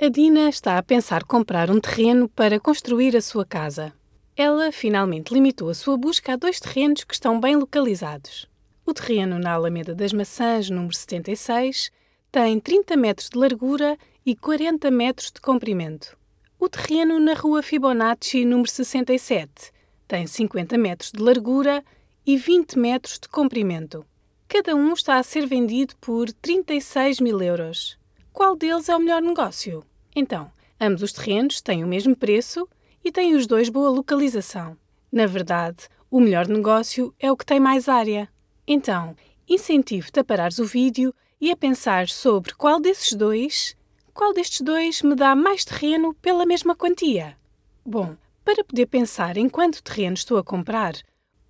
A Dina está a pensar comprar um terreno para construir a sua casa. Ela finalmente limitou a sua busca a dois terrenos que estão bem localizados. O terreno na Alameda das Maçãs, número 76, tem 30 metros de largura e 40 metros de comprimento. O terreno na Rua Fibonacci, número 67, tem 50 metros de largura e 20 metros de comprimento. Cada um está a ser vendido por 36 mil euros qual deles é o melhor negócio? Então, ambos os terrenos têm o mesmo preço e têm os dois boa localização. Na verdade, o melhor negócio é o que tem mais área. Então, incentivo-te a parares o vídeo e a pensar sobre qual desses dois, qual destes dois me dá mais terreno pela mesma quantia. Bom, para poder pensar em quanto terreno estou a comprar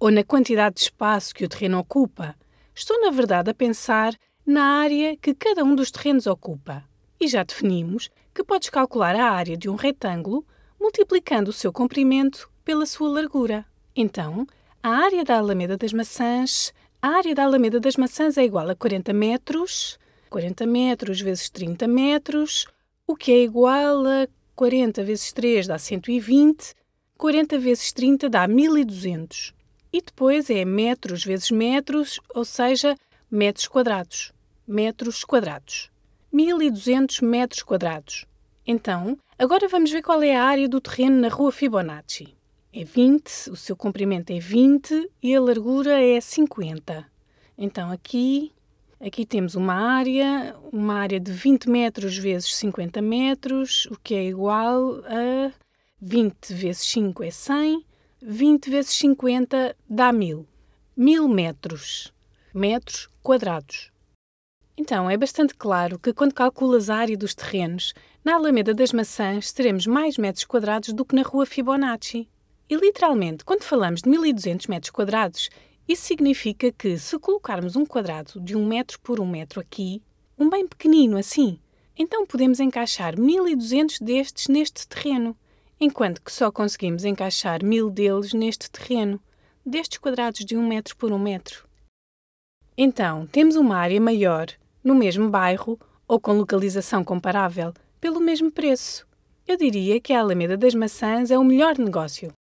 ou na quantidade de espaço que o terreno ocupa, estou na verdade a pensar na área que cada um dos terrenos ocupa. E já definimos que podes calcular a área de um retângulo multiplicando o seu comprimento pela sua largura. Então, a área da Alameda das Maçãs, a área da Alameda das Maçãs é igual a 40 metros, 40 metros vezes 30 metros, o que é igual a 40 vezes 3 dá 120, 40 vezes 30 dá 1200. E depois é metros vezes metros, ou seja, metros quadrados metros quadrados. 1.200 metros quadrados. Então, agora vamos ver qual é a área do terreno na rua Fibonacci. É 20, o seu comprimento é 20 e a largura é 50. Então aqui, aqui temos uma área, uma área de 20 metros vezes 50 metros, o que é igual a 20 vezes 5 é 100, 20 vezes 50 dá 1000. 1000 metros, metros quadrados. Então, é bastante claro que quando calculas a área dos terrenos, na Alameda das Maçãs teremos mais metros quadrados do que na Rua Fibonacci. E literalmente, quando falamos de 1200 metros quadrados, isso significa que se colocarmos um quadrado de 1 metro por 1 metro aqui, um bem pequenino assim, então podemos encaixar 1200 destes neste terreno, enquanto que só conseguimos encaixar 1000 deles neste terreno, destes quadrados de 1 metro por 1 metro. Então, temos uma área maior no mesmo bairro ou com localização comparável, pelo mesmo preço. Eu diria que a Alameda das Maçãs é o melhor negócio.